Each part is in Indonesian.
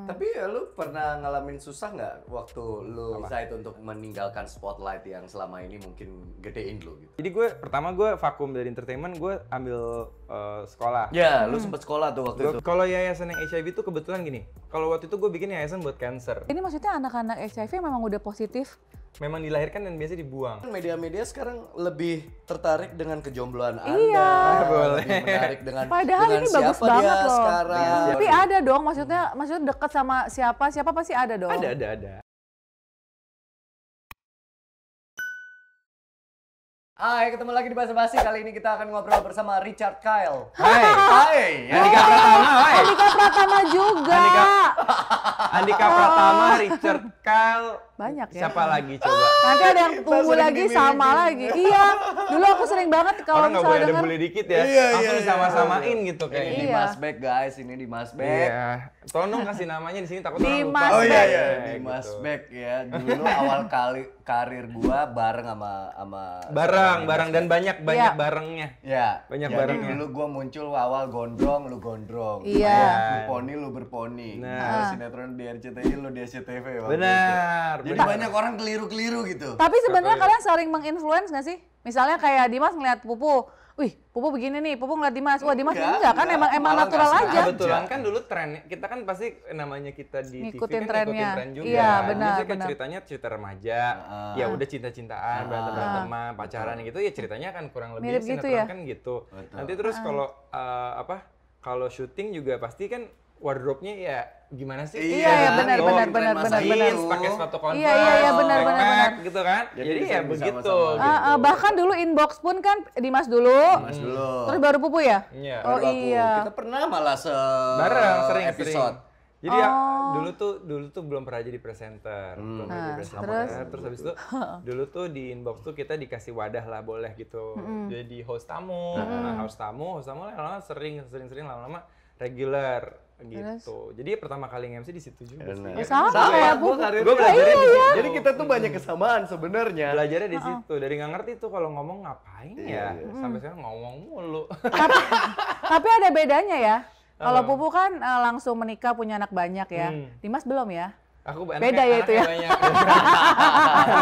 Hmm. Tapi ya, lu pernah ngalamin susah nggak waktu lu decide untuk meninggalkan spotlight yang selama ini mungkin gedein lu gitu? Jadi gue pertama gue vakum dari entertainment, gue ambil uh, sekolah. Ya, hmm. lu sempet sekolah tuh waktu gua, itu. Kalau yayasan yang HIV itu kebetulan gini. Kalau waktu itu gue bikin yayasan buat cancer. Ini maksudnya anak-anak HIV memang udah positif memang dilahirkan dan biasa dibuang. Media-media sekarang lebih tertarik dengan kejombloan Anda. Iya. Boleh. menarik dengan Padahal dengan ini bagus dia banget loh. sekarang. Iya. Tapi ada dong maksudnya maksudnya dekat sama siapa? Siapa pasti ada dong. Ada ada ada. Hai, ketemu lagi di Bahasa Basi. Kali ini kita akan ngobrol bersama Richard Kyle. Hai. Hai. Andika hai. Oh, Pratama, hai. Andika Pratama juga. Andika, Andika Pratama, Richard Kyle, banyak ya. Siapa lagi coba? Nanti ada yang tunggu lagi sama lagi. Iya, dulu aku sering banget kalau misalnya boleh denger, ada boleh dikit ya. Iya, aku iya, iya. sama-samain gitu kayak. Ini iya. di Masbek guys, ini di Masbek. Iya. Tolong kasih namanya di sini takut di orang lupa. Oh iya iya, di iya, Masbek gitu. ya. Dulu awal kali karir gua bareng sama sama bareng, bareng dan banyak iya. banyak iya. barengnya. Iya. Banyak Jadi barengnya. dulu gua muncul awal gondrong, lu gondrong. Iya. Lu Berponi lu berponi. Nah, nah. sinetron di RCTI lu di SCTV. Benar. Jadi banyak orang keliru-keliru gitu. Tapi sebenarnya kalian sering menginfluence nggak sih? Misalnya kayak Dimas ngeliat Pupu, wih Pupu begini nih, Pupu ngeliat Dimas, wah Dimas enggak, enggak kan enggak, emang emang natural enggak, aja. Kebetulan kan dulu tren, kita kan pasti namanya kita di ngikutin TV kan trennya. ngikutin tren juga. Iya benar. Jadi kan benar. ceritanya cerita remaja, uh, ya udah cinta-cintaan, uh, berantem-berantem, uh, pacaran gitu, ya ceritanya kan kurang lebih Mirip gitu ya. kan gitu. Betul. Nanti terus uh. kalau uh, apa? Kalau syuting juga pasti kan wardrobe-nya ya gimana sih? Iya, iya, iya kan? benar oh, benar benar benar iya, benar. Pakai sepatu kontras. Iya, iya, iya benar benar benar gitu kan. Jadi, Jadi ya begitu. Sama -sama. Gitu. Uh, uh, ah, bahkan dulu inbox pun kan Dimas dulu. Dimas dulu. Hmm. Terus baru Pupu ya? Iya. Oh iya. Kita pernah malah se bareng sering episode. Sering. Jadi ya, oh. ya, dulu tuh dulu tuh belum pernah jadi presenter, hmm. belum pernah jadi presenter. Terus, terus habis itu dulu tuh di inbox tuh kita dikasih wadah lah boleh gitu. Hmm. Jadi host tamu, hmm. nah, host tamu, host tamu lama-lama sering sering-sering lama-lama regular gitu. Yes. Jadi pertama kali ngemsi di situ juga Enak. sih. Ya, sama, sama ya, gue gue belajar di iya. Jadi kita tuh banyak kesamaan sebenarnya. Belajarnya di situ. Dari nggak ngerti tuh kalau ngomong ngapain iya, ya. Iya. Hmm. Sampai sekarang ngomong mulu. Tapi, tapi ada bedanya ya. Kalau Pupu kan uh, langsung menikah punya anak banyak ya. Hmm. Dimas belum ya? Aku banyak beda ya itu ya. Banyak.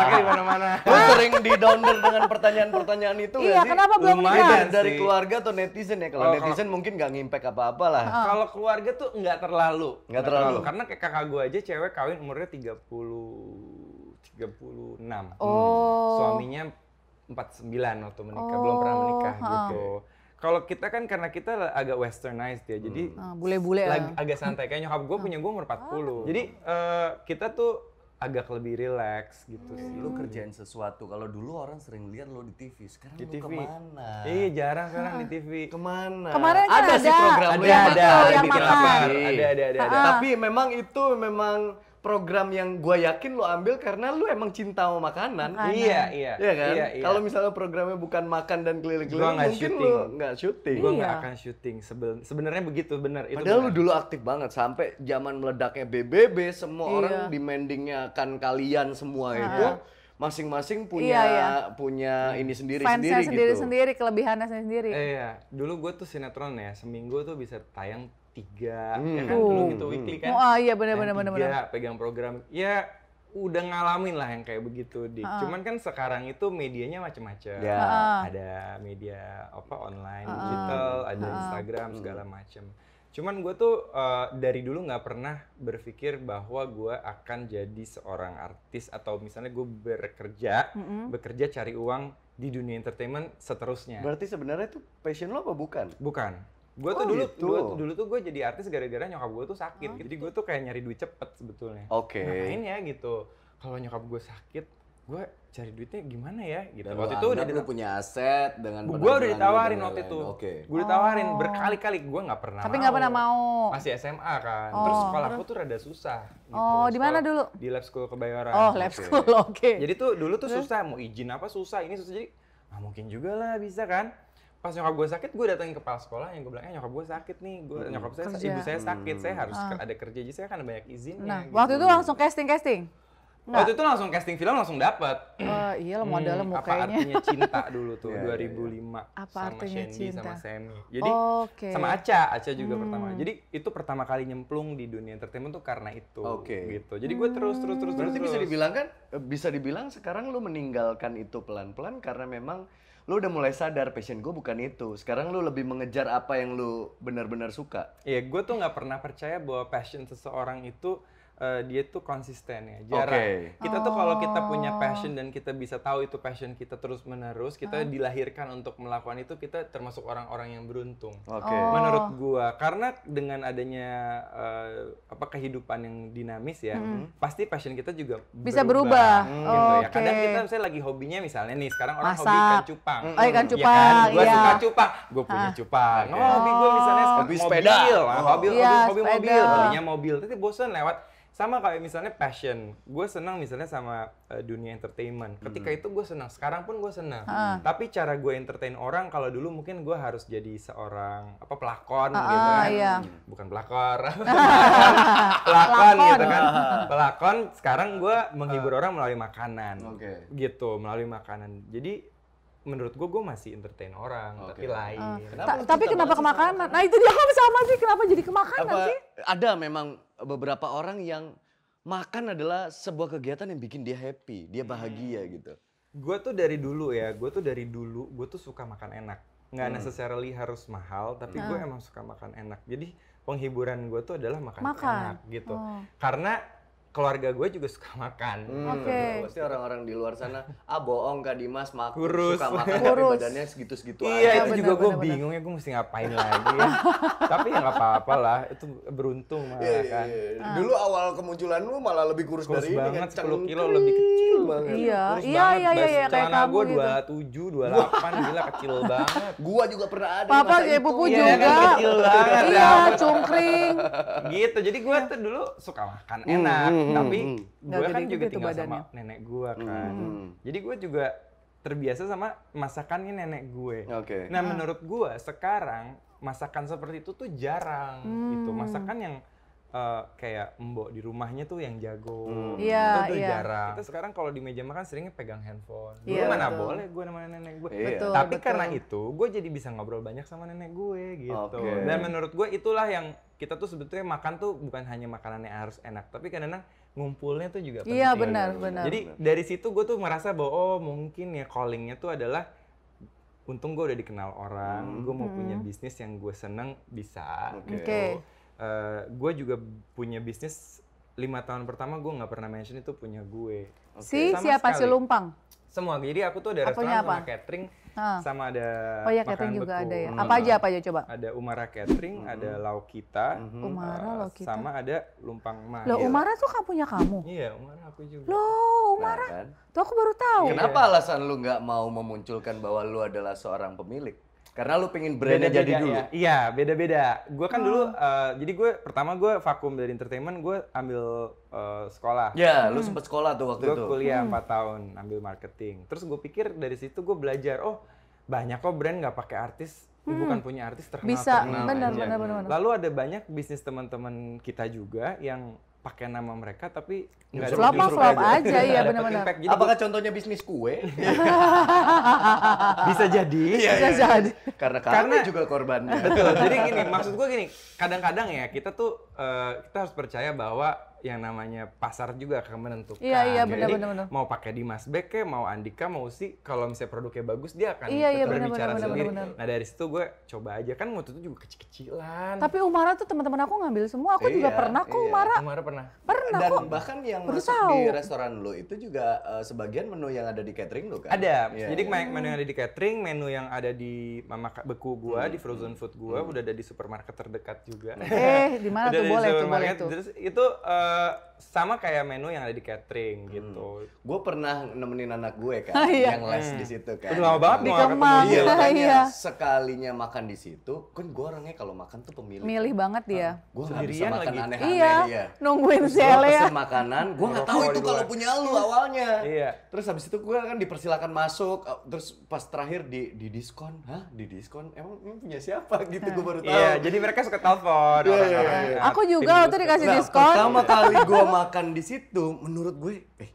di mana-mana. Lu sering di downer dengan pertanyaan-pertanyaan itu Iya, sih? kenapa belum nikah? Dari keluarga atau netizen ya? Kalau oh, netizen kalo, mungkin nggak ngimpek apa-apa lah. Kalau keluarga tuh nggak terlalu. Nggak terlalu. terlalu. Karena kayak kakak gue aja cewek kawin umurnya 30 36. Oh. Hmm. Suaminya 49 waktu menikah, oh. belum pernah menikah oh, gitu kalau kita kan karena kita agak westernized ya, jadi hmm. ah, bule-bule ya. lagi ya. agak santai. Kayak nyokap gue ah. punya gue umur 40. Ah. Jadi uh, kita tuh agak lebih relax gitu hmm. sih. Lu kerjain sesuatu. Kalau dulu orang sering lihat lo di TV. Sekarang di TV. kemana? Iya jarang sekarang di TV. Kemana? Kemarin ada, kan ada sih program ada, yang ada, ada, ada, ada, ada, ada. Tapi memang itu memang program yang gue yakin lo ambil karena lo emang cinta sama makanan. makanan. Iya, iya. Iya kan? Iya, iya. Kalau misalnya programnya bukan makan dan keliling-keliling mungkin syuting. lo nggak syuting. Gue nggak iya. akan syuting. Sebenarnya begitu, benar. Itu Padahal lo dulu aktif banget sampai zaman meledaknya BBB semua iya. orang demandingnya akan kalian semua nah. itu masing-masing punya iya, iya. punya hmm. ini sendiri Fansnya sendiri, gitu. sendiri gitu. sendiri kelebihannya sendiri. Eh, iya, dulu gue tuh sinetron ya seminggu tuh bisa tayang tiga hmm. ya kan uh. dulu gitu weekly kan oh iya benar-benar benar-benar pegang program ya udah ngalamin lah yang kayak begitu di Uh. Cuman kan sekarang itu medianya macam-macam. Yeah. Ya. Uh. Ada media apa online, uh. digital, ada uh. Instagram hmm. segala macam. Cuman gue tuh uh, dari dulu nggak pernah berpikir bahwa gue akan jadi seorang artis atau misalnya gue bekerja, mm -hmm. bekerja cari uang di dunia entertainment seterusnya. Berarti sebenarnya itu passion lo apa bukan? Bukan Gue tuh oh, dulu, gitu. gua dulu tuh gue jadi artis gara-gara nyokap gue tuh sakit. Oh, gitu. Jadi gue tuh kayak nyari duit cepet sebetulnya. Oke. Okay. ya gitu. Kalau nyokap gue sakit, gue cari duitnya gimana ya gitu. Dan waktu itu udah punya aset dengan gue udah ditawarin waktu itu. Oke. Okay. Gue ditawarin oh. berkali-kali gue nggak pernah. Tapi nggak pernah mau. Masih SMA kan. Oh. Terus sekolah aku tuh rada susah. Gitu. Oh, di mana dulu? Di lab school kebayoran. Oh, lab school. Oke. Okay. Jadi tuh dulu tuh susah mau izin apa susah. Ini susah jadi ah, mungkin juga lah bisa kan pas nyokap gue sakit gue datangin kepala sekolah yang gue bilang eh nyokap gue sakit nih gue hmm. Iya, nyokap saya ibu saya sakit hmm. saya harus hmm. ada kerja jadi saya kan banyak izin. nah gitu. waktu itu langsung casting casting Nggak. Waktu itu langsung casting film langsung dapat. uh, oh, iya hmm, modalnya hmm, mukanya. Apa artinya cinta dulu tuh yeah, 2005 yeah. Apa sama artinya Shandy cinta? sama Sammy. Jadi okay. sama Aca, Aca juga hmm. pertama. Jadi itu pertama kali nyemplung di dunia entertainment tuh karena itu okay. gitu. Jadi gue terus terus terus Berarti terus. bisa dibilang kan eh, bisa dibilang sekarang lu meninggalkan itu pelan-pelan karena memang lu udah mulai sadar passion gue bukan itu. Sekarang lu lebih mengejar apa yang lu benar-benar suka. Iya, gue tuh nggak pernah percaya bahwa passion seseorang itu uh, dia tuh konsisten ya jarang okay. kita oh. tuh kalau kita punya oh. passion dan kita bisa tahu itu passion kita terus menerus kita uh. dilahirkan untuk melakukan itu kita termasuk orang-orang yang beruntung okay. oh. menurut gua karena dengan adanya uh, apa kehidupan yang dinamis ya hmm. pasti passion kita juga bisa berubah, berubah. Hmm, oh, gitu ya kadang kita misalnya lagi hobinya misalnya nih sekarang orang Masak. hobi ikan cupang oh ikan iya cupang ya kan? gua iya. suka cupang gua punya ah. cupang oh, hobi gua misalnya hobi sepeda mobil, oh. Mobil, ya, mobil, sepeda. mobil mobil, mobil tapi bosan lewat sama kayak misalnya passion gue senang misalnya sama uh, dunia entertainment ketika hmm. itu gue senang sekarang pun gue senang hmm. tapi cara gue entertain orang kalau dulu mungkin gue harus jadi seorang apa pelakon uh, gitu kan iya. bukan pelakor pelakon gitu kan pelakon sekarang gue menghibur uh. orang melalui makanan okay. gitu melalui makanan jadi menurut gue gue masih entertain orang okay. tapi lain. Uh, kenapa Ta tapi kenapa ke makanan? Nah itu dia kok sama sih kenapa jadi ke makanan sih? Ada memang beberapa orang yang makan adalah sebuah kegiatan yang bikin dia happy, dia bahagia hmm. gitu. Gue tuh dari dulu ya, gue tuh dari dulu gue tuh suka makan enak. Nggak hmm. necessarily harus mahal, tapi hmm. gue emang suka makan enak. Jadi penghiburan gue tuh adalah makan, makan. enak gitu. Oh. Karena keluarga gue juga suka makan. Hmm. Oke. Okay. Pasti orang-orang di luar sana, ah bohong Kak Dimas mak Kurus. suka makan Kurus. tapi badannya segitu-segitu iya, aja. Iya, itu bener, juga gue bingung ya gue mesti ngapain lagi. Ya. tapi ya nggak apa-apa lah, itu beruntung malah yeah, iya, kan. Yeah, iya, yeah. Dulu awal kemunculan lu malah lebih kurus, kurus dari banget, ini banget, 10 kilo lebih kecil banget. Iya, kurus iya, banget. iya, iya, iya, kayak kamu gue gitu. 27, 28, gila kecil banget. Gua juga pernah ada Papa masa buku itu. juga. Iya, kecil banget. Iya, cungkring. gitu, jadi gue tuh dulu suka makan hmm, enak hmm, tapi hmm. hmm. gue kan juga gitu tinggal badannya. sama nenek gue hmm, kan hmm. hmm. jadi gue juga terbiasa sama masakannya nenek gue okay. nah hmm. menurut gue sekarang masakan seperti itu tuh jarang gitu. hmm. gitu masakan yang uh, kayak mbok di rumahnya tuh yang jago. Hmm. Yeah, itu yeah. Iya. jarang. Kita sekarang kalau di meja makan seringnya pegang handphone. Dulu yeah, mana betul. boleh gue nemenin nenek gue. Yeah. Betul, Tapi betul. karena itu gue jadi bisa ngobrol banyak sama nenek gue gitu. Okay. Dan menurut gue itulah yang kita tuh sebetulnya makan tuh bukan hanya makanannya harus enak, tapi kadang-kadang ngumpulnya tuh juga iya, penting. Iya benar, benar. Jadi benar. dari situ gue tuh merasa bahwa oh mungkin ya callingnya tuh adalah untung gue udah dikenal orang, hmm. gue mau hmm. punya bisnis yang gue seneng bisa. Oke. Okay. Gitu. Okay. Uh, eh, gue juga punya bisnis lima tahun pertama gue nggak pernah mention itu punya gue. Okay. Si Sama siapa sekali. si Lumpang? semua jadi aku tuh ada Apanya restoran apa? sama catering ha. Ah. sama ada oh ya catering juga ada ya hmm. apa aja apa aja coba ada umara catering hmm. ada lauk kita hmm. umara uh, lauk kita sama ada lumpang mahir lo umara tuh kan punya kamu iya umara aku juga lo nah, umara nah, kan? tuh aku baru tahu kenapa yeah. alasan lu nggak mau memunculkan bahwa lu adalah seorang pemilik karena lu pengen brandnya beda, jadi dulu. Iya, iya beda-beda. Gue kan dulu, uh, jadi gue pertama gue vakum dari entertainment, gue ambil uh, sekolah. Iya, yeah, hmm. sempet sekolah tuh waktu gua itu. Gue kuliah hmm. 4 tahun, ambil marketing. Terus gue pikir dari situ gue belajar, oh banyak kok brand nggak pakai artis, hmm. bukan punya artis terkenal. Bisa, terkenal benar, benar. Lalu ada banyak bisnis teman-teman kita juga yang pakai nama mereka tapi nggak flop mah flop aja, aja ya benar-benar. Apakah contohnya bisnis kue? bisa jadi. ya, bisa ya. jadi. Karena karena juga korbannya. Betul. Jadi gini, maksud gue gini, kadang-kadang ya kita tuh uh, kita harus percaya bahwa yang namanya pasar juga akan menentukan. Iya, iya, benar, Jadi benar, benar. mau pakai di Dimas Beke, mau Andika, mau Usi, kalau misalnya produknya bagus dia akan iya, iya, benar, bicara benar, sendiri. Benar, benar. Nah dari situ gue coba aja kan waktu itu juga kecil-kecilan. Tapi Umara tuh teman-teman aku ngambil semua, aku iya, juga pernah kok iya. Umara. Umara pernah. Pernah Dan kok. bahkan yang Baru masuk tahu. di restoran lo itu juga uh, sebagian menu yang ada di catering lo kan? Ada. Yeah. Jadi hmm. menu yang ada di catering, menu yang ada di mama beku gue, hmm. di frozen food gue, hmm. udah ada di supermarket terdekat juga. Eh, di mana tuh boleh tuh boleh tuh. Terus itu uh, Uh, sama kayak menu yang ada di catering hmm. gitu. Gue pernah nemenin anak gue kan, ah, iya. yang les hmm. di situ kan. Udah lama banget di Kemang. Iya, iya. Sekalinya makan di situ, kan gue orangnya kalau makan tuh pemilih. Milih banget dia. Nah, hmm. gue nggak bisa makan aneh-aneh iya, Ya. Nungguin sale ya. Pesen makanan, gue nggak tahu itu kalau punya lu awalnya. Iya. Terus habis itu gue kan dipersilakan masuk, eh, terus pas terakhir di di diskon, hah? Di diskon? Emang punya siapa gitu? Gue baru iya, tahu. Iya, jadi mereka suka telepon iya, iya, Aku juga waktu dikasih diskon. Pertama kali gue makan di situ menurut gue eh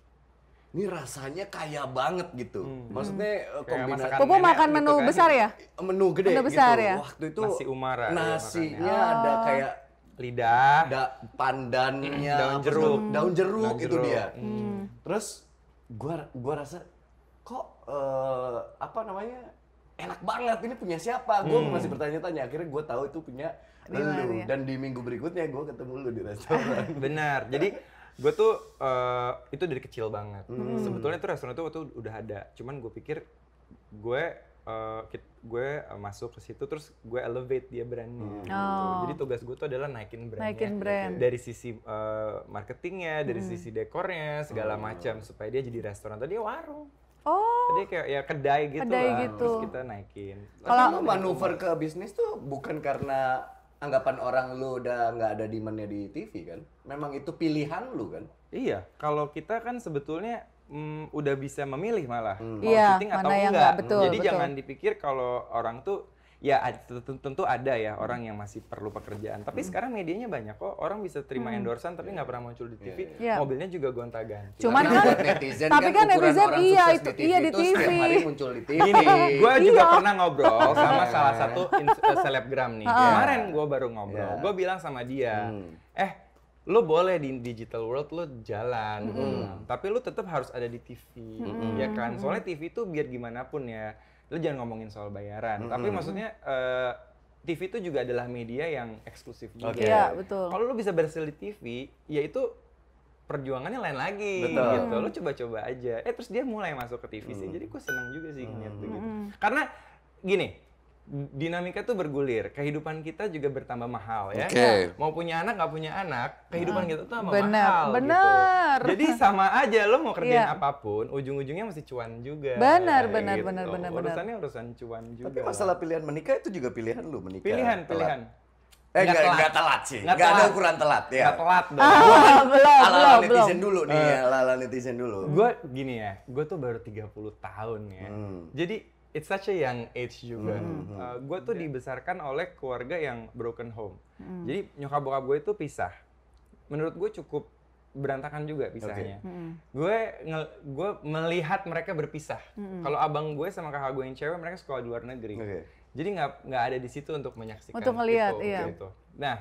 ini rasanya kaya banget gitu. Hmm. Maksudnya hmm. Eh, kombinasi. mau makan gitu menu gitu besar ya? Menu gede menu besar gitu. Ya? Waktu itu nasi umara. Ya nasinya ya, ada ah. kayak lidah, da pandannya, daun jeruk, hmm. daun jeruk, daun itu dia. Hmm. Terus gua gua rasa kok uh, apa namanya enak banget ini punya siapa? Gue hmm. masih bertanya-tanya. Akhirnya gue tahu itu punya lu ya? dan di minggu berikutnya gue ketemu lu di restoran benar jadi gue tuh uh, itu dari kecil banget hmm. sebetulnya tuh restoran itu waktu udah ada cuman gue pikir gue eh, uh, gue masuk ke situ terus gue elevate dia brandnya hmm. Gitu. oh. jadi tugas gue tuh adalah naikin brandnya naikin brand. dari sisi uh, marketingnya dari hmm. sisi dekornya segala oh. macam supaya dia jadi restoran tadi warung Oh. Jadi kayak ya kedai gitu kedai lah. Gitu. Terus kita naikin. Kalau manuver ke bisnis tuh bukan karena anggapan orang lu udah nggak ada demandnya di TV kan? Memang itu pilihan lu kan? Iya, kalau kita kan sebetulnya mm, udah bisa memilih malah hmm. mau iya, syuting atau enggak. betul, Jadi betul. jangan dipikir kalau orang tuh ya tentu ada ya orang yang masih perlu pekerjaan. Tapi hmm. sekarang medianya banyak kok. Orang bisa terima hmm. endorsan tapi nggak pernah muncul di iya, TV. Yeah. Iya. Iya. Mobilnya juga gonta-ganti. Cuman kan netizen tapi kan, kan netizen iya itu di TV iya di itu TV. Setiap hari muncul di TV. Gini, gue juga iya. pernah ngobrol sama salah satu eh, selebgram nih. Kemarin gue baru ngobrol. Yeah. Gue bilang sama dia, hmm. "Eh, lo boleh di digital world lo jalan, mm. tapi lo tetap harus ada di TV, mm. ya kan? Hmm. Soalnya TV itu biar gimana pun ya lu jangan ngomongin soal bayaran. Mm -hmm. Tapi maksudnya uh, eh, TV itu juga adalah media yang eksklusif juga. Okay. Ya, betul. Kalau lu bisa berhasil di TV, ya itu perjuangannya lain lagi betul. gitu. Lu coba-coba aja. Eh terus dia mulai masuk ke TV mm. sih. Jadi gue seneng juga sih mm. gitu, gitu. Karena gini, dinamika tuh bergulir, kehidupan kita juga bertambah mahal ya. Okay. Mau punya anak nggak punya anak, kehidupan nah, kita tuh tambah bener, mahal bener. gitu. Jadi sama aja lo mau kerjain yeah. apapun, ujung-ujungnya mesti cuan juga. Benar, benar, gitu. benar, benar, Urusannya urusan cuan juga. Tapi masalah pilihan menikah itu juga pilihan lo menikah. Pilihan, telat. pilihan. Eh nggak telat. Gak telat sih, nggak ada ukuran telat ya. Nggak telat dong. Ah, kan belum, ala -ala belum, netizen dulu nih, uh, eh. ala, ala netizen dulu. Gue gini ya, gue tuh baru 30 tahun ya. Hmm. Jadi it's such a young age juga. Mm -hmm. uh, hmm, hmm. eh, gue tuh yeah. dibesarkan oleh keluarga yang broken home. Mm. Jadi nyokap bokap gue itu pisah. Menurut gue cukup berantakan juga pisahnya. Okay. Mm -hmm. Gue melihat mereka berpisah. Mm -hmm. Kalau abang gue sama kakak gue yang cewek mereka sekolah di luar negeri. Okay. Jadi nggak nggak ada di situ untuk menyaksikan untuk melihat, itu, iya. Gitu. Nah,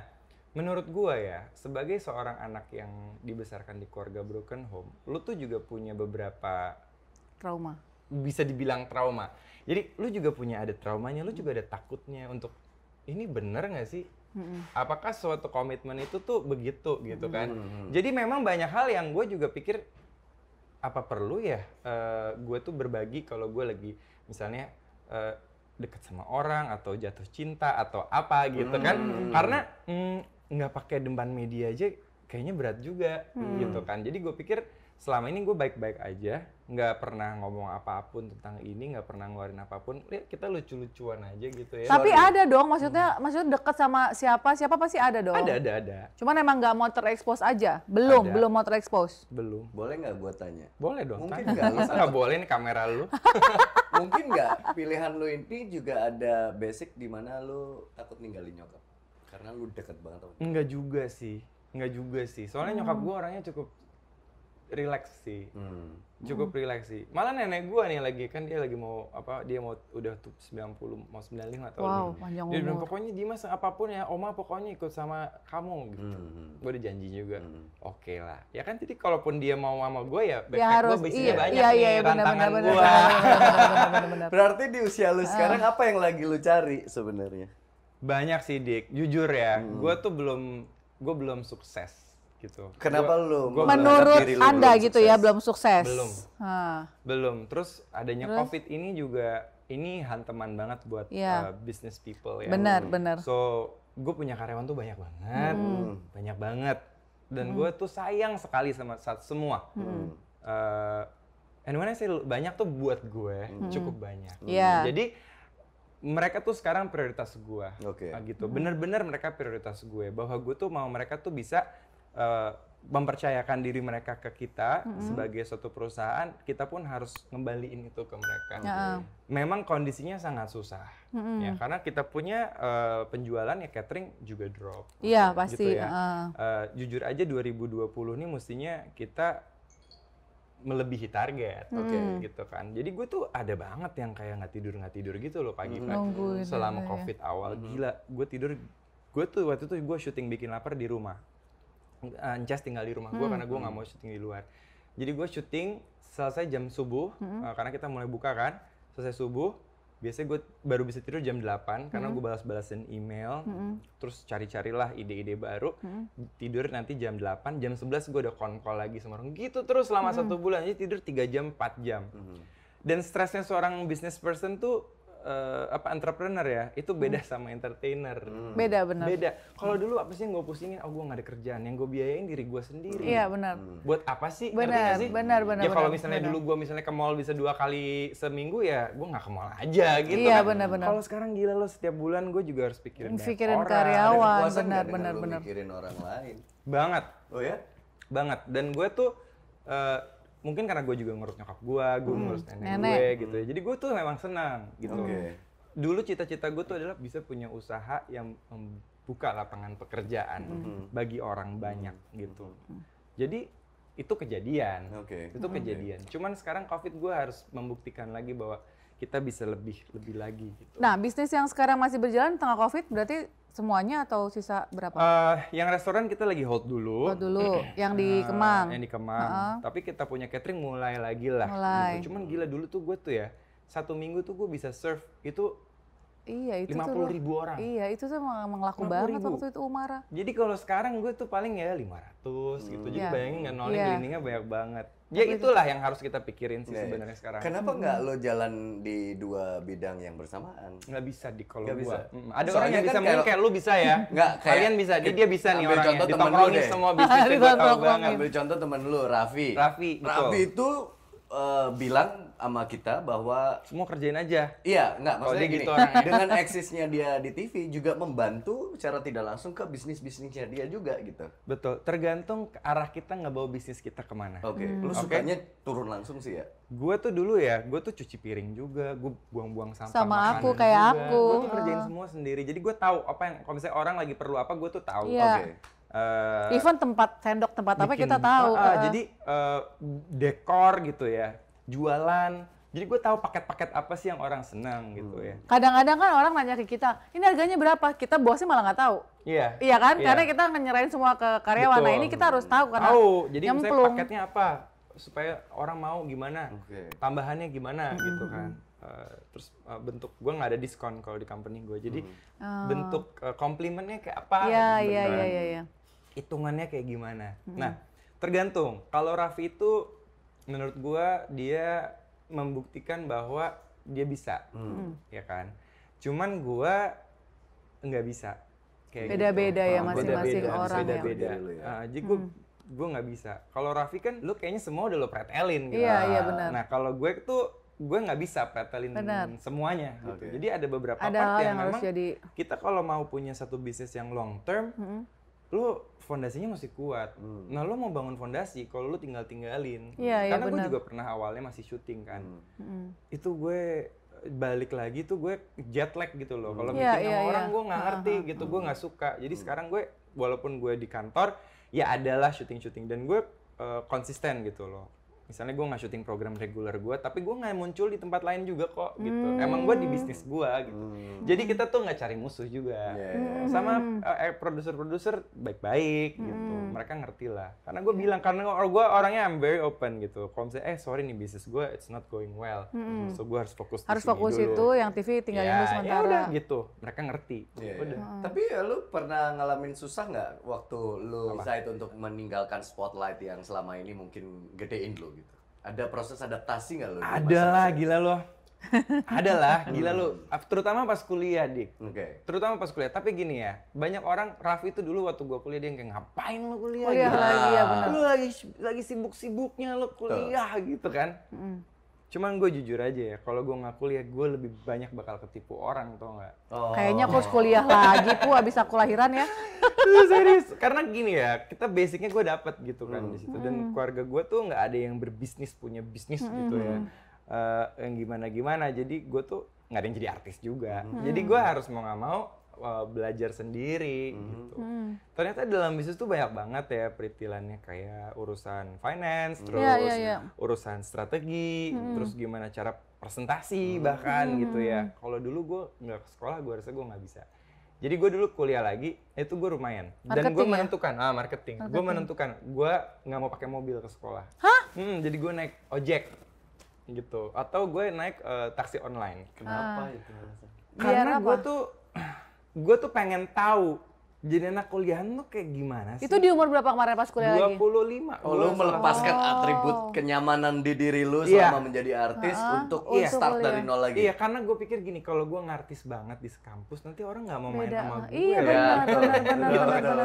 menurut gue ya sebagai seorang anak yang dibesarkan di keluarga broken home, lu tuh juga punya beberapa trauma bisa dibilang trauma. Jadi lu juga punya ada traumanya, lu juga ada takutnya untuk ini bener nggak sih? Apakah suatu komitmen itu tuh begitu gitu kan? Hmm. Jadi memang banyak hal yang gue juga pikir apa perlu ya uh, eh, gue tuh berbagi kalau gue lagi misalnya uh, eh, dekat sama orang atau jatuh cinta atau apa gitu kan hmm. karena mm, nggak mm, pakai dempan media aja kayaknya berat juga hmm. gitu kan jadi gue pikir selama ini gue baik-baik aja nggak pernah ngomong apapun tentang ini nggak pernah ngeluarin apapun lihat ya, kita lucu-lucuan aja gitu ya tapi ada dong maksudnya hmm. maksudnya deket sama siapa siapa pasti ada dong ada ada ada cuman emang nggak mau terekspos aja belum ada. belum mau terekspos belum boleh nggak buat tanya boleh dong mungkin nggak nggak boleh nih kamera lu mungkin nggak pilihan lu ini juga ada basic di mana lu takut ninggalin nyokap karena lu deket banget sama enggak juga sih nggak juga sih soalnya hmm. nyokap gue orangnya cukup relax sih. Hmm. Cukup hmm. relax sih. Malah nenek gua nih lagi kan dia lagi mau apa dia mau udah tuh 90 mau 95 tahun. Wow, hmm. panjang dia umur. bilang pokoknya Dimas apapun ya, Oma pokoknya ikut sama kamu gitu. Hmm. hmm. gue udah janji juga. Hmm. Oke okay lah. Ya kan jadi kalaupun dia mau sama gue ya, ya backpack ya, harus, gua iya, banyak iya, iya, nih iya, tantangan bener, gua. Bener, bener, Berarti di usia lu ah. sekarang apa yang lagi lu cari sebenarnya? Banyak sih Dik, jujur ya. Hmm. gue tuh belum gue belum sukses gitu. Kenapa gua, lu? menurut lu Anda gitu sukses. ya belum sukses. Belum. Ha. Belum. Terus adanya Terus? Covid ini juga ini hanteman banget buat yeah. uh, business people ya. Benar, benar. So, gue punya karyawan tuh banyak banget, hmm. banyak banget. Dan hmm. gue tuh sayang sekali sama saat semua. Hmm. Uh, and when I say banyak tuh buat gue hmm. cukup banyak. Yeah. Hmm. Jadi mereka tuh sekarang prioritas gue, okay. Ah, gitu. Hmm. Bener-bener mereka prioritas gue. Bahwa gue tuh mau mereka tuh bisa Eh, mempercayakan diri mereka ke kita mm-hmm. sebagai suatu perusahaan, kita pun harus ngembaliin itu ke mereka. Yeah. Memang kondisinya sangat susah, mm-hmm. ya karena kita punya uh, penjualan ya catering juga drop. Iya gitu pasti. Gitu ya. uh. Uh, jujur aja 2020 ini mestinya kita melebihi target, mm. oke okay, gitu kan. Jadi gue tuh ada banget yang kayak nggak tidur nggak tidur gitu loh pagi-pagi selama ya. covid ya. awal hmm. gila. Gue tidur, gue tuh waktu itu gue syuting bikin lapar di rumah Anjas eh, tinggal di rumah gue hmm. karena gue nggak mau syuting di luar. Jadi gue syuting selesai jam subuh hmm. uh, karena kita mulai buka kan. Selesai subuh, biasanya gue baru bisa tidur jam 8 karena hmm. gue balas-balasin email, hmm. terus cari cari lah ide-ide baru. Hmm. Tidur nanti jam 8, jam 11 gue udah konkol lagi sama orang. Gitu terus selama hmm. satu bulan, jadi tidur 3 jam, 4 jam. Hmm. Dan stresnya seorang business person tuh uh, apa entrepreneur ya itu beda hmm. sama entertainer hmm. beda benar beda kalau dulu apa sih yang gue pusingin oh gue nggak ada kerjaan yang gue biayain diri gue sendiri iya benar hmm. buat apa sih benar benar benar ya kalau misalnya bener. dulu gue misalnya ke mall bisa dua kali seminggu ya gue nggak ke mall aja gitu iya kan. benar benar kalau sekarang gila lo setiap bulan gue juga harus pikirin pikirin karyawan benar benar benar pikirin orang lain banget oh ya banget dan gue tuh uh, mungkin karena gue juga ngurus nyokap gue gue hmm. ngurus nenek, nenek gue hmm. gitu ya jadi gue tuh memang senang gitu okay. dulu cita-cita gue tuh adalah bisa punya usaha yang membuka lapangan pekerjaan hmm. hmm. bagi orang banyak hmm. gitu hmm. jadi itu kejadian okay. itu kejadian okay. cuman sekarang covid gue harus membuktikan lagi bahwa kita bisa lebih lebih lagi gitu. Nah, bisnis yang sekarang masih berjalan tengah Covid berarti semuanya atau sisa berapa? Uh, yang restoran kita lagi hold dulu. Hold dulu, nah, yang di Kemang. Uh, yang di Kemang. Uh -huh. Tapi kita punya catering mulai lagi lah. Gitu. Mulai. Gitu. Cuman gila dulu tuh gue tuh ya, satu minggu tuh gue bisa serve itu Iya itu 50 tuh, orang. Iya itu tuh emang laku banget ribu. waktu itu Umara. Jadi kalau sekarang gue tuh paling ya 500 gitu. hmm. gitu. Jadi yeah. bayangin nggak nolnya yeah. gelindingnya banyak banget. Ya itulah itu. yang harus kita pikirin sih yeah. Iya. sebenarnya sekarang. Kenapa hmm. nggak hmm. lo jalan di dua bidang yang bersamaan? Nggak bisa di kalau gue. Bisa. Hmm. Ada orang yang kan bisa mungkin kayak lo bisa ya. Nggak kalian bisa. Dia, dia bisa nih orangnya. Contoh temen lo deh. semua bisnis Ambil contoh temen lo Raffi. Raffi. Raffi itu eh, bilang sama kita bahwa semua kerjain aja. Iya, enggak maksudnya gitu gini. Gitu dengan eksisnya dia di TV juga membantu secara tidak langsung ke bisnis-bisnisnya dia juga gitu. Betul, tergantung arah kita nggak bawa bisnis kita kemana. Oke, okay. hmm. lu sukanya okay. turun langsung sih ya? Gue tuh dulu ya, gue tuh cuci piring juga, gue buang-buang sampah Sama aku, kayak juga. aku. Gue tuh kerjain hmm. semua sendiri, jadi gue tahu apa yang, kalau misalnya orang lagi perlu apa, gue tuh tahu. Yeah. Oke. Okay. Uh, eh, Even tempat sendok tempat bikin, apa kita tahu. Uh, uh, jadi uh, dekor gitu ya jualan. Jadi gue tahu paket-paket apa sih yang orang senang gitu ya. Hmm. Kadang-kadang kan orang nanya ke kita, ini harganya berapa? Kita bosnya malah nggak tahu. Iya. Iya kan? Yeah. Karena kita nyerahin semua ke karyawan. Nah ini kita harus tahu karena tahu. Jadi nyemplung. misalnya paketnya apa? Supaya orang mau gimana? Okay. Tambahannya gimana mm -hmm. gitu kan? Uh, terus uh, bentuk gue nggak ada diskon kalau di company gue jadi hmm. Oh. bentuk bentuk uh, komplimennya kayak apa iya, gitu iya, kan. iya, iya, iya. hitungannya kayak gimana hmm. nah tergantung kalau Raffi itu menurut gue dia membuktikan bahwa dia bisa hmm. ya kan cuman gue nggak bisa kayak beda-beda gitu. ya masing-masing beda -beda, orang beda-beda ya. uh, jadi gue hmm. gue nggak bisa kalau Raffi kan lu kayaknya semua udah lo pretelin gitu iya, nah, iya, benar. nah kalau gue tuh gue nggak bisa pretelin benar. semuanya gitu okay. jadi ada beberapa ada part yang, yang memang jadi... kita kalau mau punya satu bisnis yang long term hmm lu fondasinya masih kuat. Hmm. Nah, lo mau bangun fondasi kalau lo tinggal-tinggalin. Ya, iya, Karena gue juga pernah awalnya masih syuting kan. Hmm. Itu gue balik lagi tuh gue jet lag gitu loh. Kalau hmm. yeah, iya, iya, sama orang gue nggak ngerti uh-huh. gitu, gue nggak suka. Jadi hmm. sekarang gue walaupun gue di kantor ya adalah syuting-syuting dan gue uh, konsisten gitu loh misalnya gue nggak syuting program reguler gue tapi gue nggak muncul di tempat lain juga kok gitu hmm. emang gue di bisnis gue gitu hmm. jadi kita tuh nggak cari musuh juga yeah. sama hmm. eh, eh, produser-produser baik-baik gitu. hmm. gitu mereka ngerti lah karena gue bilang karena gue orangnya I'm very open gitu kalau misalnya eh sorry nih bisnis gue it's not going well hmm. so gue harus fokus harus fokus dulu. itu yang TV tinggalin yeah. dulu ya sementara ya udah gitu mereka ngerti yeah. udah hmm. tapi ya, lu pernah ngalamin susah nggak waktu lu saat itu untuk meninggalkan spotlight yang selama ini mungkin gedein lu ada proses adaptasi nggak lo? Ada lah, gila lo. Ada lah, gila lo. Terutama pas kuliah, Dik. Oke. Okay. Terutama pas kuliah. Tapi gini ya, banyak orang, Raffi itu dulu waktu gua kuliah, dia yang kayak ngapain lo kuliah? Kuliah gitu. lagi, ya benar. Lo lagi, lagi sibuk-sibuknya lo kuliah Tuh. gitu kan. Mm. Cuman gue jujur aja ya, kalau gue nggak kuliah, gue lebih banyak bakal ketipu orang, tau nggak? Oh. Kayaknya aku harus kuliah lagi, pu abis aku lahiran ya. Serius, karena gini ya, kita basicnya gue dapet gitu kan hmm. di situ. Dan hmm. keluarga gue tuh nggak ada yang berbisnis punya bisnis hmm. gitu ya, uh, yang gimana gimana. Jadi gue tuh nggak ada yang jadi artis juga. Hmm. Jadi gue harus mau nggak mau uh, belajar sendiri mm -hmm. gitu. Mm. Ternyata dalam bisnis tuh banyak banget ya peritilannya kayak urusan finance, mm. terus yeah, yeah, yeah. urusan strategi, mm. terus gimana cara presentasi mm. bahkan mm. gitu ya. Kalau dulu gue nggak ke sekolah, gue rasa gue nggak bisa. Jadi gue dulu kuliah lagi, itu gue lumayan. Marketing Dan ya? gue menentukan, ya? ah marketing. marketing. Gue menentukan, gue nggak mau pakai mobil ke sekolah. Hah? Hmm, jadi gue naik ojek gitu. Atau gue naik uh, taksi online. Kenapa ah. itu? Karena gue tuh gue tuh pengen tahu jadi anak kuliahan tuh kayak gimana sih? Itu di umur berapa kemarin pas kuliah 25, lagi? 25. Oh, lu melepaskan oh. atribut kenyamanan di diri lu yeah. Iya. menjadi artis uh, untuk iya. start kuliah. dari nol lagi. Iya, karena gue pikir gini, kalau gue ngartis banget di kampus, nanti orang nggak mau main sama gue. Iya, ya.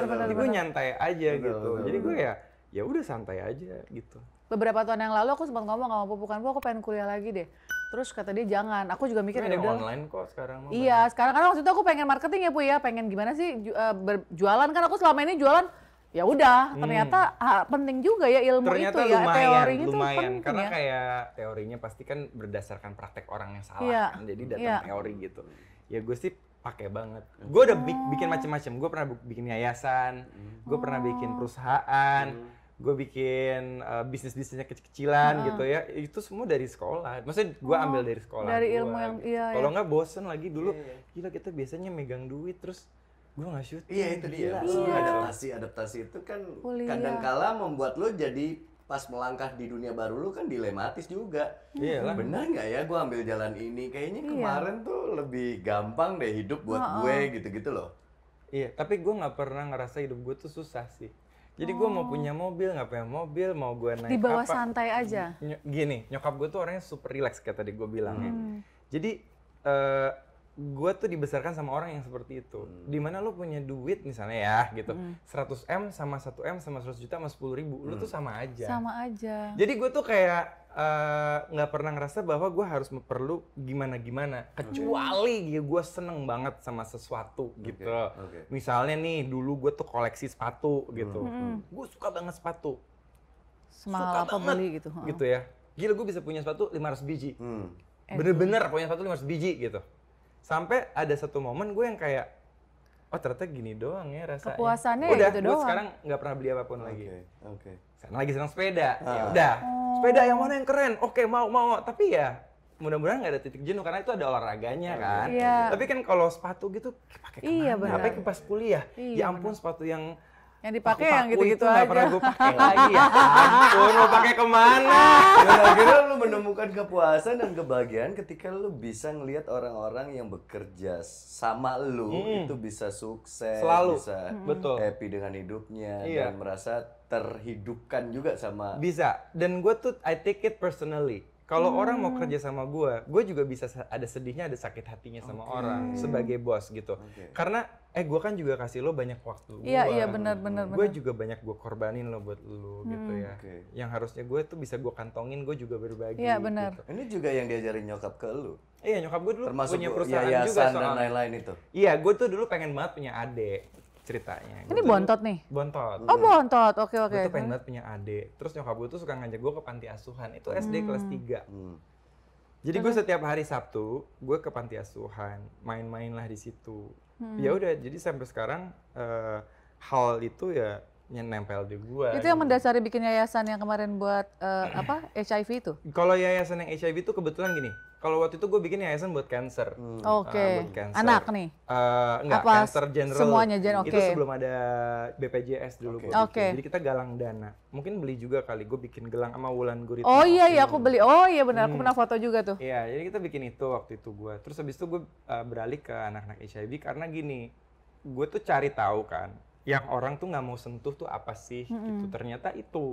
benar, gue nyantai aja bener, gitu. Bener. Jadi gue ya, ya udah santai aja gitu. Beberapa tahun yang lalu aku sempat ngomong sama Pupu aku pengen kuliah lagi deh. Terus kata dia jangan. Aku juga mikir ya udah. online kok sekarang. Iya, banyak. sekarang karena waktu itu aku pengen marketing ya, Bu ya, pengen gimana sih uh, berjualan kan aku selama ini jualan ya udah hmm. ternyata ah, penting juga ya ilmu ternyata ya. itu lumayan, ya teorinya lumayan, itu penting karena ya. kayak teorinya pasti kan berdasarkan praktek orang yang salah yeah. kan jadi datang yeah. teori gitu ya gue sih pakai banget gue udah oh. bikin macam-macam gue pernah bikin yayasan gue oh. pernah bikin perusahaan hmm gue bikin uh, bisnis bisnisnya kecil-kecilan nah. gitu ya itu semua dari sekolah maksudnya gue oh, ambil dari sekolah dari gua, ilmu yang gitu. iya, iya, kalau iya. nggak bosen lagi dulu iya, iya. gila kita biasanya megang duit terus gue nggak syuting iya itu dia iya. adaptasi adaptasi itu kan kadangkala membuat lo jadi pas melangkah di dunia baru lo kan dilematis juga. Iya Benar nggak ya gue ambil jalan ini? Kayaknya iya. kemarin tuh lebih gampang deh hidup buat oh, gue gitu-gitu loh. Iya, tapi gue nggak pernah ngerasa hidup gue tuh susah sih. Jadi gue mau punya oh. mobil, nggak punya mobil, mau gue naik Di bawah apa. santai aja? Gini, nyokap gue tuh orangnya super relax kayak tadi gue bilang hmm. Jadi uh, eh, gue tuh dibesarkan sama orang yang seperti itu. Hmm. Dimana lo punya duit misalnya ya gitu, hmm. 100 m sama 1 m sama 100 juta sama 10 ribu, hmm. lo tuh sama aja. Sama aja. Jadi gue tuh kayak Eh, nggak uh, pernah ngerasa bahwa gue harus perlu gimana gimana kecuali okay. ya gue seneng banget sama sesuatu gitu okay. misalnya nih dulu gue tuh koleksi sepatu hmm, gitu hmm. hmm. gue suka banget sepatu Semahal suka apa banget beli gitu gitu ya gila gue bisa punya sepatu 500 biji bener hmm. eh, bener-bener punya sepatu 500 biji gitu sampai ada satu momen gue yang kayak oh ternyata gini doang ya rasanya kepuasannya udah gitu gue doang. sekarang nggak pernah beli apapun okay. lagi okay karena lagi senang sepeda Uh. ya ah. udah oh. sepeda yang mana yang keren oke mau mau tapi ya mudah-mudahan nggak ada titik jenuh karena itu ada olahraganya iya. kan iya. tapi kan kalau sepatu gitu pakai iya, benar. apa pas kuliah ya iya, ya ampun bener. sepatu yang yang dipakai yang gitu-gitu aja. pernah gue pakai lagi ya. Ampun, mau pakai kemana? Kira-kira lu menemukan kepuasan dan kebahagiaan ketika lu bisa ngelihat orang-orang yang bekerja sama lu hmm. itu bisa sukses, Selalu. bisa hmm. happy dengan hidupnya iya. dan merasa terhidupkan juga sama bisa dan gue tuh I take it personally kalau hmm. orang mau hmm. kerja sama gue gue juga bisa ada sedihnya ada sakit hatinya sama okay. orang sebagai bos gitu okay. karena eh gue kan juga kasih lo banyak waktu iya iya benar benar gue juga banyak gue korbanin lo buat lo gitu hmm. gitu ya okay. yang harusnya gue tuh bisa gue kantongin gue juga berbagi iya benar gitu. ini juga yang diajarin nyokap ke lo iya nyokap gue dulu Termasuk punya perusahaan juga soal dan lain-lain itu iya gue tuh dulu pengen banget punya adik ceritanya. Ini gitu. bontot nih? Bontot. Oh bontot, oke okay, oke. Okay. Gue pengen banget punya adik. Terus nyokap gue tuh suka ngajak gue ke panti asuhan. Itu SD hmm. kelas 3. Hmm. Jadi gue setiap hari Sabtu, gue ke panti asuhan, main-main lah di situ. Hmm. Ya udah, jadi sampai sekarang uh, hal itu ya nempel di gua. Itu gitu. yang mendasari bikin yayasan yang kemarin buat uh, apa HIV itu? Kalau yayasan yang HIV itu kebetulan gini. Kalau waktu itu gue bikin yayasan buat cancer. Hmm. Ah, oke. Okay. Uh, Anak nih. Uh, enggak, apa cancer general. Semuanya gen, oke. Okay. Itu sebelum ada BPJS dulu okay. Okay. Jadi kita galang dana. Mungkin beli juga kali gue bikin gelang sama Wulan Gurit. Oh iya iya aku hmm. beli. Oh iya benar, hmm. aku pernah foto juga tuh. Iya, jadi kita bikin itu waktu itu gue. Terus habis itu gue uh, beralih ke anak-anak HIV karena gini, gue tuh cari tahu kan yang orang tuh nggak mau sentuh tuh apa sih mm -hmm. gitu ternyata itu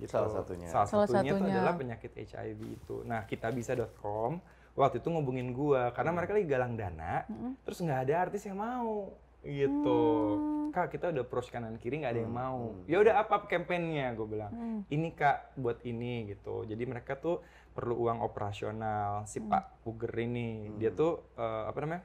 gitu. salah satunya salah, salah satunya, Itu adalah penyakit HIV itu nah kita bisa.com waktu itu ngubungin gua karena mm. mereka lagi galang dana mm -hmm. terus nggak ada artis yang mau gitu mm. kak kita udah pros kanan kiri nggak ada yang mm. mau mm. ya udah apa kampanyenya gue bilang ini kak buat ini gitu jadi mereka tuh perlu uang operasional si pak Puger ini dia tuh uh, apa namanya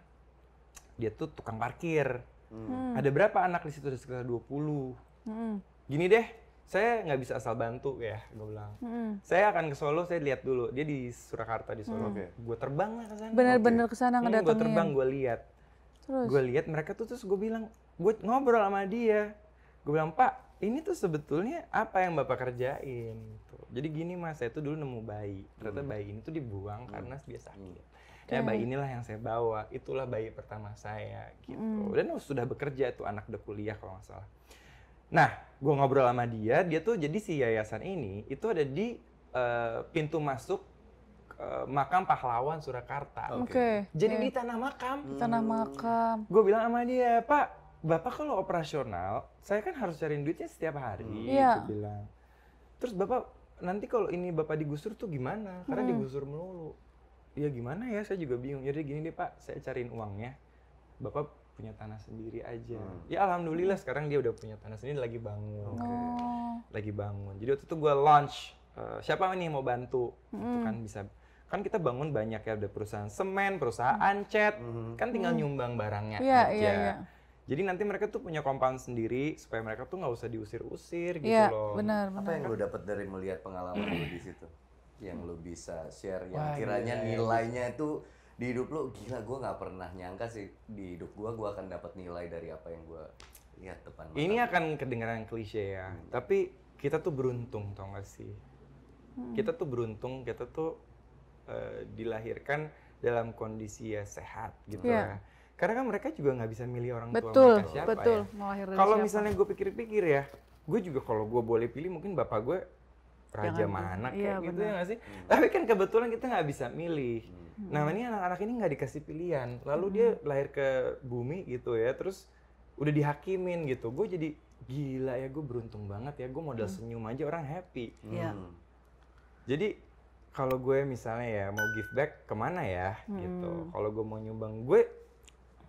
dia tuh tukang parkir Hmm. Ada berapa anak di situ? Ada sekitar 20. Hmm. Gini deh, saya nggak bisa asal bantu ya, gue bilang. Hmm. Saya akan ke Solo, saya lihat dulu. Dia di Surakarta di Solo. Hmm. Gue terbang lah ke sana. Bener-bener ke sana hmm, ngedatengin. Hmm, gue terbang, gue lihat. Terus? Gue lihat mereka tuh terus gue bilang, gue ngobrol sama dia. Gue bilang, Pak, ini tuh sebetulnya apa yang Bapak kerjain? Jadi gini mas, saya tuh dulu nemu bayi. Ternyata hmm. bayi ini tuh dibuang karena dia sakit. Hmm ya bayi inilah yang saya bawa itulah bayi pertama saya gitu mm. dan sudah bekerja itu anak udah kuliah kalau nggak salah nah gue ngobrol sama dia dia tuh jadi si yayasan ini itu ada di uh, pintu masuk eh, makam pahlawan Surakarta. Oke. Okay. Jadi okay. di tanah makam. Di tanah makam. Gue bilang sama dia, Pak, bapak kalau operasional, saya kan harus cariin duitnya setiap hari. Hmm. Iya. Hmm. bilang. Terus bapak nanti kalau ini bapak digusur tuh gimana? Karena hmm. digusur melulu ya gimana ya saya juga bingung jadi gini deh pak saya cariin uangnya bapak punya tanah sendiri aja hmm. ya alhamdulillah sekarang dia udah punya tanah sendiri lagi bangun okay. Oh. lagi bangun jadi waktu itu gue launch uh, siapa nih mau bantu hmm. itu kan bisa kan kita bangun banyak ya ada perusahaan semen perusahaan hmm. cat hmm. kan tinggal hmm. nyumbang barangnya yeah, aja yeah, yeah. Jadi nanti mereka tuh punya komponen sendiri supaya mereka tuh nggak usah diusir-usir gitu ya, loh. Benar, benar. Apa yang lo dapat dari melihat pengalaman lo di situ? yang lo bisa share yang Wah, kiranya iya. nilainya itu di hidup lu gila gue nggak pernah nyangka sih di hidup gue gue akan dapat nilai dari apa yang gue lihat depan mata. Ini akan kedengaran klise ya, hmm. tapi kita tuh beruntung tau gak sih? Hmm. Kita tuh beruntung, kita tuh uh, dilahirkan dalam kondisi ya sehat gitu yeah. ya. Karena kan mereka juga nggak bisa milih orang betul, tua mereka siapa betul. ya. Betul, Kalau misalnya gue pikir-pikir ya, gue juga kalau gue boleh pilih mungkin bapak gue raja Jangan, mana iya, kayak iya, gitu bener. ya sih? Hmm. Tapi kan kebetulan kita nggak bisa milih. Hmm. Nah ini anak-anak ini nggak dikasih pilihan. Lalu hmm. dia lahir ke bumi gitu ya, terus udah dihakimin gitu. Gue jadi gila ya, gue beruntung banget ya. Gue modal hmm. senyum aja orang happy. Hmm. Hmm. Jadi kalau gue misalnya ya mau give back kemana ya hmm. gitu. Kalau gue mau nyumbang, gue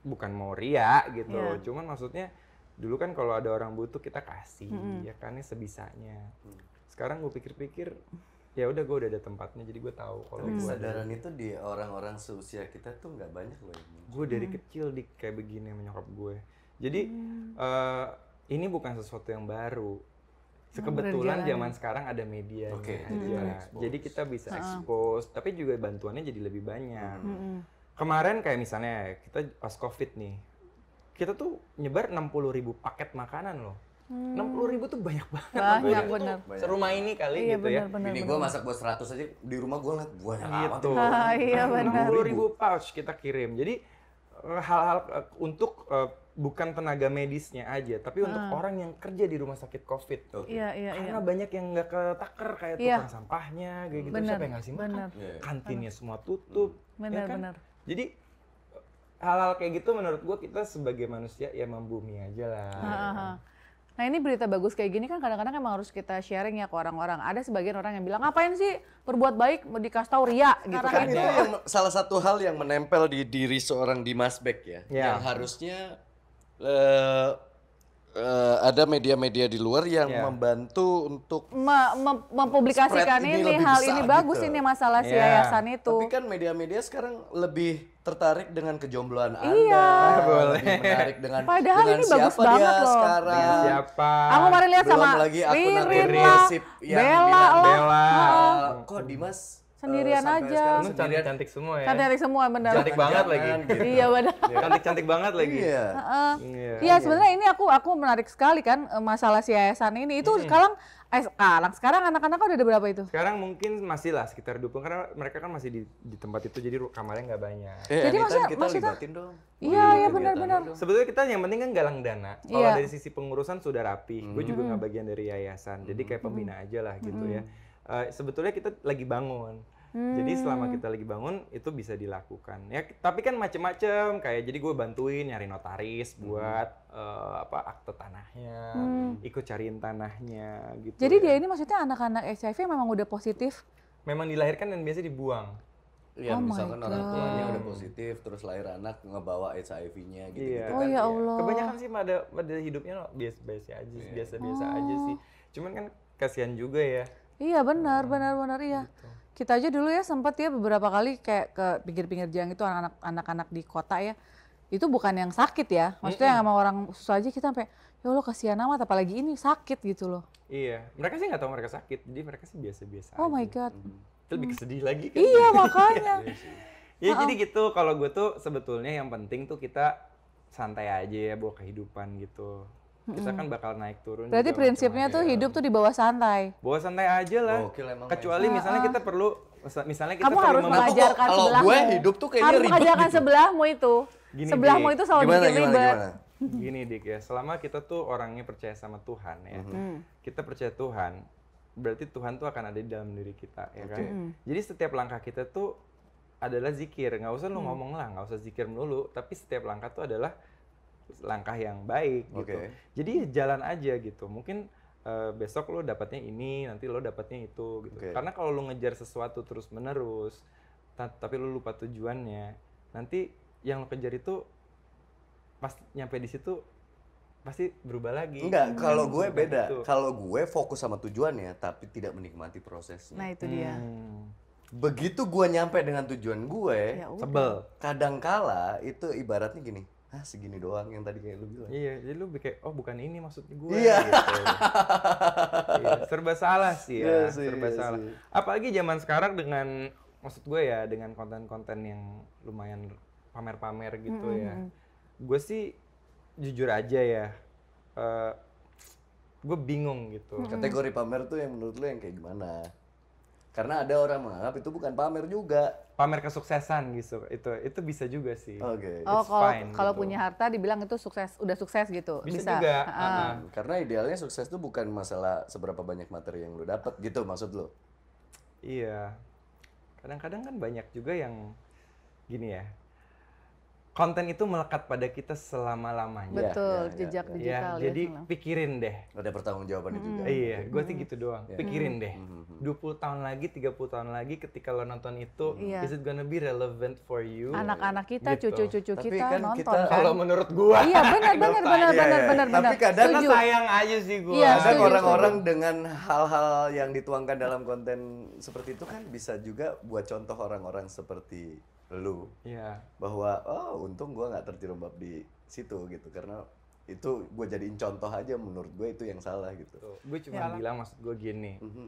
bukan mau ria gitu. Yeah. Cuman maksudnya dulu kan kalau ada orang butuh kita kasih hmm. ya kan ya sebisanya. Hmm sekarang gue pikir-pikir ya udah gue udah ada tempatnya jadi gue tahu kalau hmm. kesadaran itu di orang-orang seusia kita tuh nggak banyak loh gue dari hmm. kecil di kayak begini menyokap gue jadi hmm. uh, ini bukan sesuatu yang baru kebetulan zaman sekarang ada media okay, ya. jadi, hmm. jadi kita bisa ah. expose tapi juga bantuannya jadi lebih banyak hmm. hmm. kemarin kayak misalnya kita pas covid nih kita tuh nyebar 60 ribu paket makanan loh enam puluh ribu tuh banyak banget. Banyak bener. serumah ini kali iya, gitu bener, ya. Bener, gue masak buat seratus aja di rumah gue ngeliat banyak gitu. tuh Ah, iya benar. Enam puluh ribu pouch kita kirim. Jadi eh, hal-hal eh, untuk eh, bukan tenaga medisnya aja, tapi untuk ah. orang yang kerja di rumah sakit COVID tuh. Iya, iya, iya. Karena iya. banyak yang nggak ketaker kayak iya. tukang sampahnya, kayak gitu. Bener, Siapa yang ngasih makan? Yeah. Kantinnya bener. semua tutup. Hmm. Ya benar, ya kan? benar. Jadi hal-hal kayak gitu menurut gue kita sebagai manusia ya membumi aja lah. Ha, ah, ah, ha. Ah. Nah ini berita bagus kayak gini kan kadang-kadang emang harus kita sharing ya ke orang-orang. Ada sebagian orang yang bilang, ngapain sih berbuat baik mau dikasih tau ria nah, gitu kan. Itu yang salah satu hal yang menempel di diri seorang Dimas Beck ya. ya. Yang harusnya uh, uh, ada media-media di luar yang yeah. membantu untuk Ma mem mempublikasikan ini, ini hal ini bagus gitu. ini masalah yeah. si iya. yayasan itu. Tapi kan media-media sekarang lebih tertarik dengan kejombloan iya. Anda. Iya. Boleh. Menarik dengan Padahal dengan ini siapa bagus dia banget loh. sekarang. Dengan siapa? Aku kemarin lihat sama lagi bella akun Ririn, Ririn, sendirian uh, aja. Sekarang sendirian cantik semua ya. Cantik semua benar. Cantik banget lagi. Gitu. Iya benar. Cantik-cantik iya, banget lagi. Iya. Uh, iya. iya sebenarnya ini aku aku menarik sekali kan eh, masalah si yayasan ini. Itu hmm. sekarang eh sekarang sekarang anak-anak udah ada berapa itu? Sekarang mungkin masih lah sekitar 20 karena mereka kan masih di, di tempat itu jadi kamarnya nggak banyak. Eh, jadi maksudnya kita maksudnya, dong. Iya oh, iya benar-benar. Iya, Sebetulnya kita yang penting kan galang dana. Kalau yeah. dari sisi pengurusan sudah rapi. Hmm. Gue juga nggak bagian dari yayasan. Jadi kayak pembina aja lah gitu ya uh, sebetulnya kita lagi bangun. Hmm. Jadi selama hmm. kita lagi bangun itu bisa dilakukan. Ya, tapi kan macem-macem kayak jadi gue bantuin nyari notaris hmm. buat hmm. uh, apa akte tanahnya, hmm. ikut cariin tanahnya gitu. Jadi ya. dia ini maksudnya anak-anak HIV memang udah positif? Memang dilahirkan dan biasanya dibuang. Ya, oh misalkan orang tuanya udah positif, terus lahir anak ngebawa HIV-nya gitu, yeah. gitu iya. kan. Oh ya, ya Allah. Kebanyakan sih pada pada hidupnya biasa-biasa aja, iya. biasa-biasa yeah. oh. aja sih. Cuman kan kasihan juga ya Iya benar, nah, benar, benar iya. Gitu. Kita aja dulu ya sempat ya beberapa kali kayak ke pinggir-pinggir Jang itu anak-anak di kota ya. Itu bukan yang sakit ya. Maksudnya mm -hmm. yang sama orang susah aja kita sampai ya Allah kasihan amat apalagi ini sakit gitu loh. Iya, mereka sih nggak tahu mereka sakit. Jadi mereka sih biasa-biasa Oh aja. my god. Hmm. Itu lebih mm. kesedih hmm. lagi kan. Iya, iya makanya. ya jadi gitu kalau gue tuh sebetulnya yang penting tuh kita santai aja ya bawa kehidupan gitu kita kan bakal naik turun. Berarti prinsipnya tuh hidup tuh di bawah santai. Bawah santai aja lah. Gokil, emang Kecuali ya. misalnya ah, kita ah. perlu misalnya kita kamu harus mengajarkan kalau gue hidup tuh kayaknya harus mengajarkan gitu. sebelahmu itu. Gini, sebelahmu dik. itu selalu gimana, bikin ribet. Gini dik ya, selama kita tuh orangnya percaya sama Tuhan ya. Mm-hmm. Hmm. Kita percaya Tuhan, berarti Tuhan tuh akan ada di dalam diri kita ya kan. Mm-hmm. Jadi setiap langkah kita tuh adalah zikir. Nggak usah lu mm. ngomong lah, nggak usah zikir melulu, tapi setiap langkah tuh adalah langkah yang baik okay. gitu. Jadi jalan aja gitu. Mungkin uh, besok lo dapatnya ini, nanti lo dapatnya itu gitu. Okay. Karena kalau lo ngejar sesuatu terus menerus, tapi lo lupa tujuannya, nanti yang lo kejar itu pas nyampe di situ pasti berubah lagi. Enggak, hmm. kalau gue beda. Kalau gue fokus sama tujuannya tapi tidak menikmati prosesnya. Nah, itu dia. Hmm. Begitu gue nyampe dengan tujuan gue, ya sebel. Kadangkala itu ibaratnya gini ah segini doang yang tadi kayak lu bilang iya jadi lu kayak oh bukan ini maksudnya gue iya. gitu. Iya, serba salah sih ya iya sih, serba iya salah sih. apalagi zaman sekarang dengan maksud gue ya dengan konten-konten yang lumayan pamer-pamer gitu mm -hmm. ya gue sih jujur aja ya uh, eh, gue bingung gitu kategori pamer tuh yang menurut lu yang kayak gimana karena ada orang menganggap itu bukan pamer juga pamer kesuksesan gitu itu itu bisa juga sih oke It's oh kalau fine, kalau gitu. punya harta dibilang itu sukses udah sukses gitu bisa, bisa. juga huh karena idealnya sukses itu bukan masalah seberapa banyak materi yang lu dapat gitu maksud lo? iya kadang-kadang kan banyak juga yang gini ya konten itu melekat pada kita selama-lamanya. Betul, ya, ya, jejak ya, ya. digital ya. ya jadi iya, gitu ya, pikirin deh. Ada pertanggung jawabannya hmm. juga. Iya, gue sih gitu doang. Yeah. Pikirin hmm. deh. Hmm. 20 tahun lagi, 30 tahun lagi ketika lo nonton itu, hmm. is it gonna be relevant for you? Anak-anak kita, gitu. cucu-cucu gitu. kita kan nonton kita, kan. Kalau menurut gue, Iya, benar benar benar benar benar ya, ya. benar. Tapi kadang setuju. sayang aja sih gue. Iya, kadang orang-orang dengan hal-hal yang dituangkan dalam konten seperti itu kan bisa juga buat contoh orang-orang seperti lu yeah. bahwa oh untung gue nggak terjerembab di situ gitu karena itu gue jadiin contoh aja menurut gue itu yang salah gitu. Gue cuma ya, bilang maksud gue gini, mm-hmm.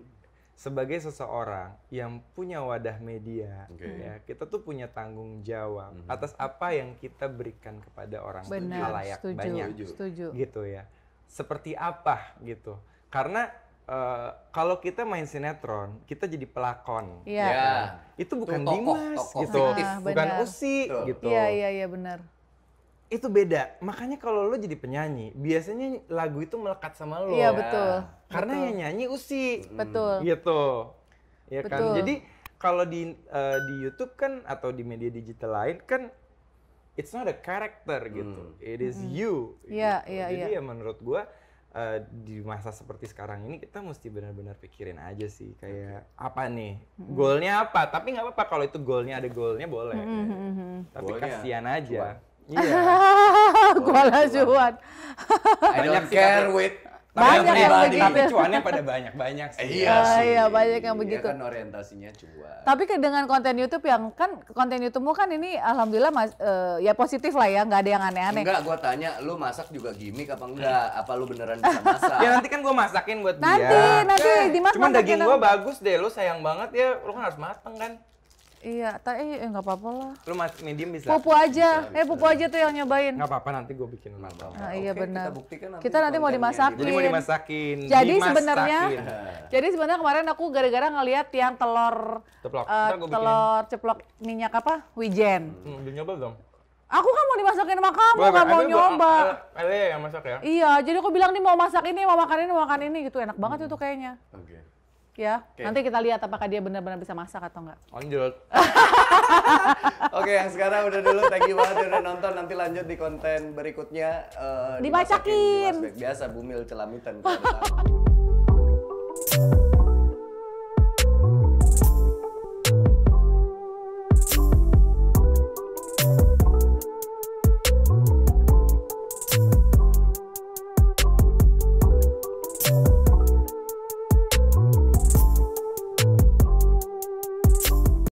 sebagai seseorang yang punya wadah media, okay. ya kita tuh punya tanggung jawab mm-hmm. atas apa yang kita berikan kepada orang Bener, halayak setuju, banyak, setuju. gitu ya. Seperti apa gitu? Karena Eh, kalau kita main sinetron, kita jadi pelakon. Iya. Yeah. Iya. Yeah. Itu bukan tokoh, Dimas tokoh. gitu, ah, bukan Usi Tuh. gitu. Iya iya iya benar. Itu beda. Makanya kalau lo jadi penyanyi, biasanya lagu itu melekat sama lo. Iya yeah, betul. Nah, karena betul. yang nyanyi Usi. Betul. Hmm. Gitu. Iya kan. Jadi kalau di uh, di YouTube kan atau di media digital lain kan it's not a character gitu. gitu. It is mm. you. Iya iya iya. Jadi yeah. ya menurut gua uh, di masa seperti sekarang ini kita mesti benar-benar pikirin aja sih kayak okay. apa nih mm-hmm. goalnya apa tapi nggak apa-apa kalau itu goalnya ada goalnya boleh mm-hmm. tapi goalnya. kasihan aja Iya. Gua lah I banyak care with banyak yang begitu. Tapi cuannya pada banyak-banyak sih. Iya ah, sih. Iya, banyak yang begitu. Iya kan orientasinya cuan. Tapi dengan konten YouTube yang kan konten YouTubemu kan ini alhamdulillah mas, uh, ya positif lah ya, nggak ada yang aneh-aneh. Enggak, gue tanya lu masak juga gimmick apa enggak? Apa lu beneran bisa masak? ya nanti kan gue masakin buat nanti, dia. Nanti, nanti Cuman daging gue bagus deh, lu sayang banget ya, lu kan harus mateng kan. Iya, tapi eh, nggak apa-apa lah. Lu medium bisa. Pupu aja. Bisa, Eh, pupu aja tuh yang nyobain. Nggak apa-apa, nanti gue bikin mantap. Nah, iya benar. Kita buktikan nanti. Kita nanti mau dimasakin. Jadi mau dimasakin. Jadi sebenarnya iya. Jadi sebenarnya kemarin aku gara-gara ngelihat yang telur ceplok. Uh, telur ceplok minyak apa? Wijen. Hmm, udah nyoba belum? Aku kan mau dimasakin sama kamu, gak mau nyoba. Ada eh, eh, yang masak ya? Iya, jadi aku bilang nih mau masak ini, mau makan ini, mau makan ini gitu. Enak banget hmm. itu kayaknya. Oke. Ya, okay. nanti kita lihat apakah dia benar-benar bisa masak atau enggak. Lanjut. Oke, yang sekarang udah dulu. Thank you banget udah nonton. Nanti lanjut di konten berikutnya. Uh, Dibacakin. Dimasakin, Biasa, Bumil Celamitan.